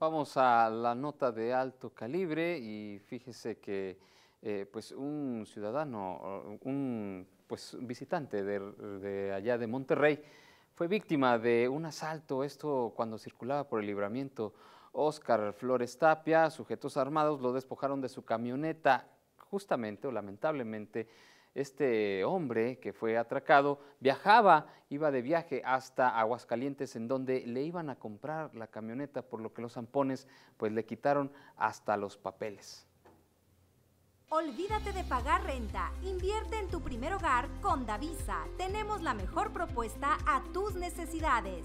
Vamos a la nota de alto calibre y fíjese que eh, pues un ciudadano, un pues, visitante de, de, allá de Monterrey fue víctima de un asalto, esto cuando circulaba por el libramiento. Oscar Flores Tapia, sujetos armados lo despojaron de su camioneta, justamente o lamentablemente este hombre que fue atracado viajaba, iba de viaje hasta Aguascalientes en donde le iban a comprar la camioneta, por lo que los zampones pues le quitaron hasta los papeles. Olvídate de pagar renta. Invierte en tu primer hogar con Davisa. Tenemos la mejor propuesta a tus necesidades.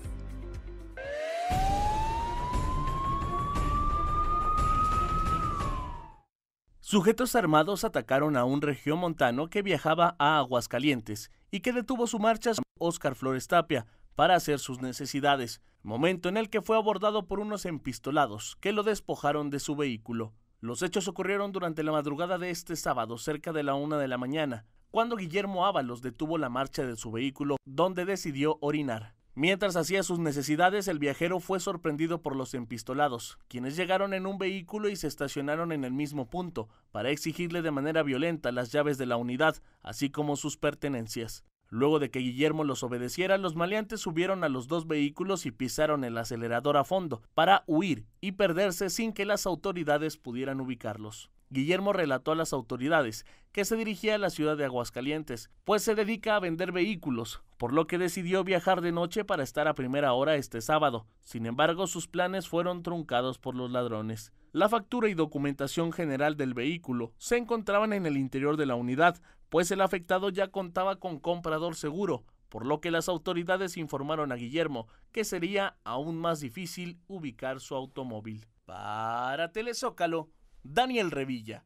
Sujetos armados atacaron a un regiomontano que viajaba a Aguascalientes y que detuvo su marcha Oscar Flores Tapia para hacer sus necesidades, momento en el que fue abordado por unos empistolados que lo despojaron de su vehículo. Los hechos ocurrieron durante la madrugada de este sábado, cerca de la una de la mañana, cuando Guillermo Ábalos detuvo la marcha de su vehículo, donde decidió orinar. Mientras hacía sus necesidades, el viajero fue sorprendido por los empistolados, quienes llegaron en un vehículo y se estacionaron en el mismo punto, para exigirle de manera violenta las llaves de la unidad, así como sus pertenencias. Luego de que Guillermo los obedeciera, los maleantes subieron a los dos vehículos y pisaron el acelerador a fondo, para huir y perderse sin que las autoridades pudieran ubicarlos. Guillermo relató a las autoridades que se dirigía a la ciudad de Aguascalientes, pues se dedica a vender vehículos, por lo que decidió viajar de noche para estar a primera hora este sábado. Sin embargo, sus planes fueron truncados por los ladrones. La factura y documentación general del vehículo se encontraban en el interior de la unidad, pues el afectado ya contaba con comprador seguro, por lo que las autoridades informaron a Guillermo que sería aún más difícil ubicar su automóvil. Para Telezócalo, Daniel Revilla.